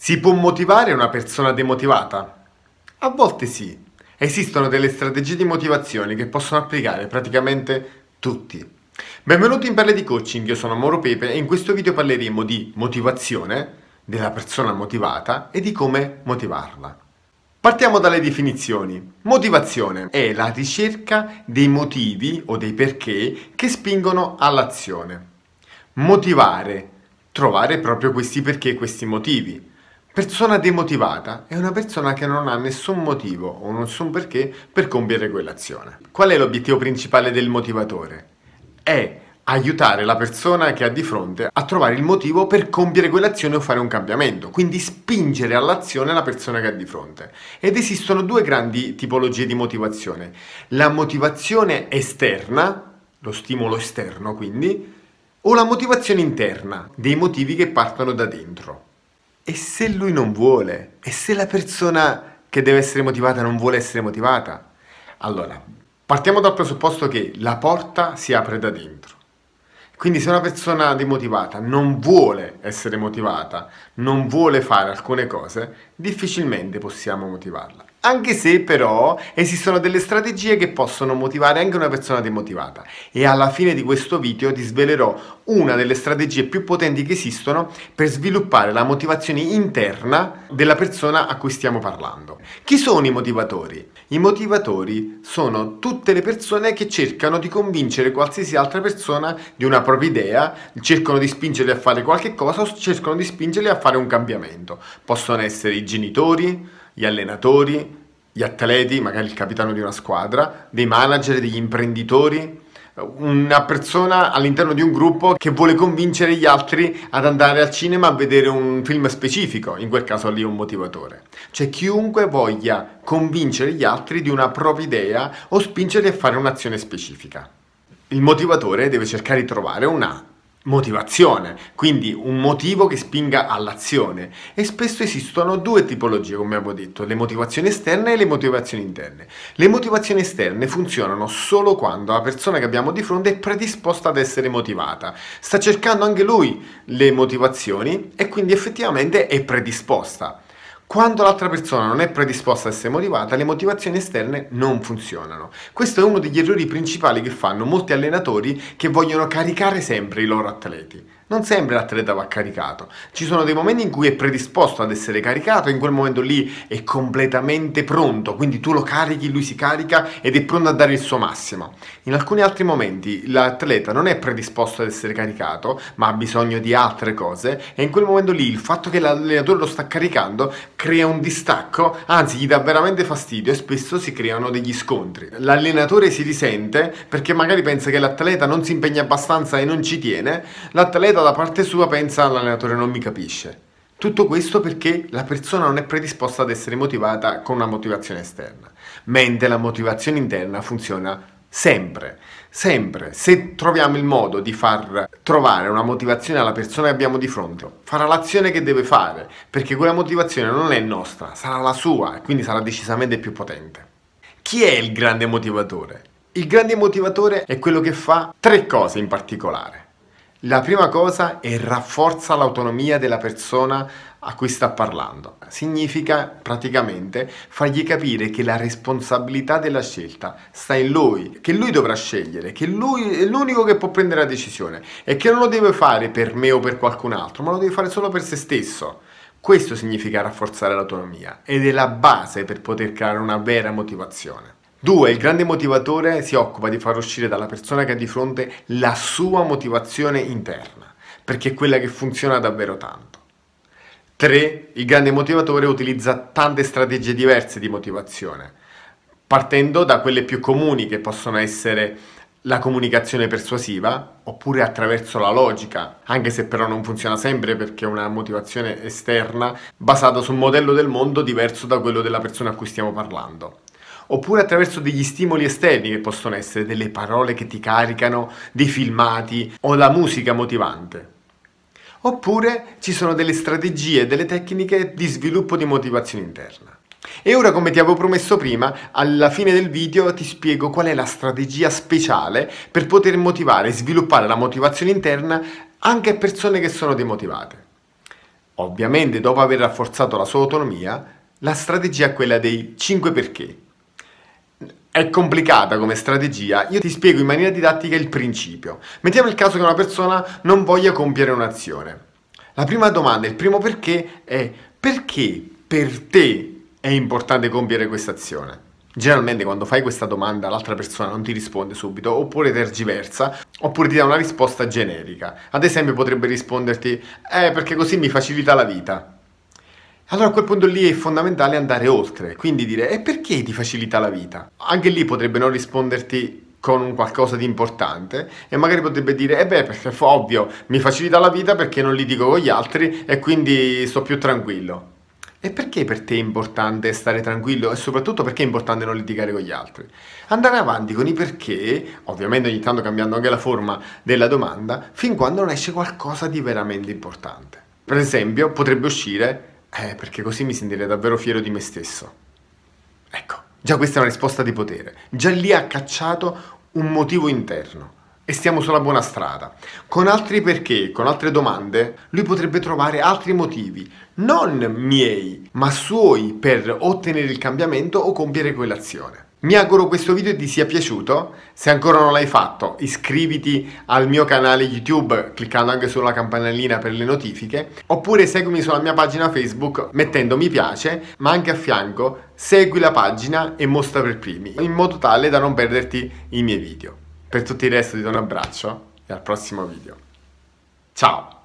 Si può motivare una persona demotivata? A volte sì. Esistono delle strategie di motivazione che possono applicare praticamente tutti. Benvenuti in Parle di Coaching, io sono Mauro Pepe e in questo video parleremo di motivazione, della persona motivata e di come motivarla. Partiamo dalle definizioni. Motivazione è la ricerca dei motivi o dei perché che spingono all'azione. Motivare, trovare proprio questi perché e questi motivi persona demotivata è una persona che non ha nessun motivo o nessun perché per compiere quell'azione. Qual è l'obiettivo principale del motivatore? È aiutare la persona che ha di fronte a trovare il motivo per compiere quell'azione o fare un cambiamento, quindi spingere all'azione la persona che ha di fronte. Ed esistono due grandi tipologie di motivazione. La motivazione esterna, lo stimolo esterno quindi, o la motivazione interna, dei motivi che partono da dentro. E se lui non vuole? E se la persona che deve essere motivata non vuole essere motivata? Allora, partiamo dal presupposto che la porta si apre da dentro. Quindi se una persona demotivata non vuole essere motivata, non vuole fare alcune cose, difficilmente possiamo motivarla. Anche se però esistono delle strategie che possono motivare anche una persona demotivata e alla fine di questo video ti svelerò una delle strategie più potenti che esistono per sviluppare la motivazione interna della persona a cui stiamo parlando. Chi sono i motivatori? I motivatori sono tutte le persone che cercano di convincere qualsiasi altra persona di una propria idea, cercano di spingerli a fare qualche cosa o cercano di spingerli a fare un cambiamento. Possono essere i genitori, gli allenatori, gli atleti, magari il capitano di una squadra, dei manager, degli imprenditori, una persona all'interno di un gruppo che vuole convincere gli altri ad andare al cinema a vedere un film specifico, in quel caso lì un motivatore. Cioè chiunque voglia convincere gli altri di una propria idea o spingerli a fare un'azione specifica. Il motivatore deve cercare di trovare una motivazione, quindi un motivo che spinga all'azione. E spesso esistono due tipologie, come abbiamo detto, le motivazioni esterne e le motivazioni interne. Le motivazioni esterne funzionano solo quando la persona che abbiamo di fronte è predisposta ad essere motivata, sta cercando anche lui le motivazioni e quindi effettivamente è predisposta. Quando l'altra persona non è predisposta a essere motivata, le motivazioni esterne non funzionano. Questo è uno degli errori principali che fanno molti allenatori che vogliono caricare sempre i loro atleti non sempre l'atleta va caricato. Ci sono dei momenti in cui è predisposto ad essere caricato, in quel momento lì è completamente pronto, quindi tu lo carichi, lui si carica ed è pronto a dare il suo massimo. In alcuni altri momenti l'atleta non è predisposto ad essere caricato, ma ha bisogno di altre cose e in quel momento lì il fatto che l'allenatore lo sta caricando crea un distacco, anzi gli dà veramente fastidio e spesso si creano degli scontri. L'allenatore si risente perché magari pensa che l'atleta non si impegna abbastanza e non ci tiene, l'atleta dalla parte sua pensa l'allenatore non mi capisce. Tutto questo perché la persona non è predisposta ad essere motivata con una motivazione esterna, mentre la motivazione interna funziona sempre, sempre. Se troviamo il modo di far trovare una motivazione alla persona che abbiamo di fronte, farà l'azione che deve fare, perché quella motivazione non è nostra, sarà la sua e quindi sarà decisamente più potente. Chi è il grande motivatore? Il grande motivatore è quello che fa tre cose in particolare. La prima cosa è rafforza l'autonomia della persona a cui sta parlando. Significa praticamente fargli capire che la responsabilità della scelta sta in lui, che lui dovrà scegliere, che lui è l'unico che può prendere la decisione e che non lo deve fare per me o per qualcun altro, ma lo deve fare solo per se stesso. Questo significa rafforzare l'autonomia ed è la base per poter creare una vera motivazione. 2. Il grande motivatore si occupa di far uscire dalla persona che ha di fronte la sua motivazione interna, perché è quella che funziona davvero tanto. 3. Il grande motivatore utilizza tante strategie diverse di motivazione, partendo da quelle più comuni che possono essere la comunicazione persuasiva oppure attraverso la logica, anche se però non funziona sempre perché è una motivazione esterna basata su un modello del mondo diverso da quello della persona a cui stiamo parlando oppure attraverso degli stimoli esterni che possono essere delle parole che ti caricano, dei filmati o la musica motivante. Oppure ci sono delle strategie, delle tecniche di sviluppo di motivazione interna. E ora come ti avevo promesso prima, alla fine del video ti spiego qual è la strategia speciale per poter motivare e sviluppare la motivazione interna anche a persone che sono demotivate. Ovviamente dopo aver rafforzato la sua autonomia, la strategia è quella dei 5 perché, è complicata come strategia, io ti spiego in maniera didattica il principio. Mettiamo il caso che una persona non voglia compiere un'azione. La prima domanda, il primo perché è perché per te è importante compiere questa azione? Generalmente quando fai questa domanda l'altra persona non ti risponde subito, oppure tergiversa, oppure ti dà una risposta generica. Ad esempio potrebbe risponderti, eh perché così mi facilita la vita. Allora a quel punto lì è fondamentale andare oltre, quindi dire e perché ti facilita la vita? Anche lì potrebbe non risponderti con un qualcosa di importante e magari potrebbe dire e eh beh perché è ovvio mi facilita la vita perché non litigo con gli altri e quindi sto più tranquillo. E perché per te è importante stare tranquillo e soprattutto perché è importante non litigare con gli altri? Andare avanti con i perché, ovviamente ogni tanto cambiando anche la forma della domanda, fin quando non esce qualcosa di veramente importante. Per esempio potrebbe uscire eh, perché così mi sentirei davvero fiero di me stesso. Ecco, già questa è una risposta di potere. Già lì ha cacciato un motivo interno e stiamo sulla buona strada. Con altri perché, con altre domande, lui potrebbe trovare altri motivi, non miei, ma suoi, per ottenere il cambiamento o compiere quell'azione. Mi auguro questo video ti sia piaciuto, se ancora non l'hai fatto iscriviti al mio canale YouTube cliccando anche sulla campanellina per le notifiche oppure seguimi sulla mia pagina Facebook mettendo mi piace ma anche a fianco segui la pagina e mostra per primi in modo tale da non perderti i miei video. Per tutto il resto ti do un abbraccio e al prossimo video. Ciao!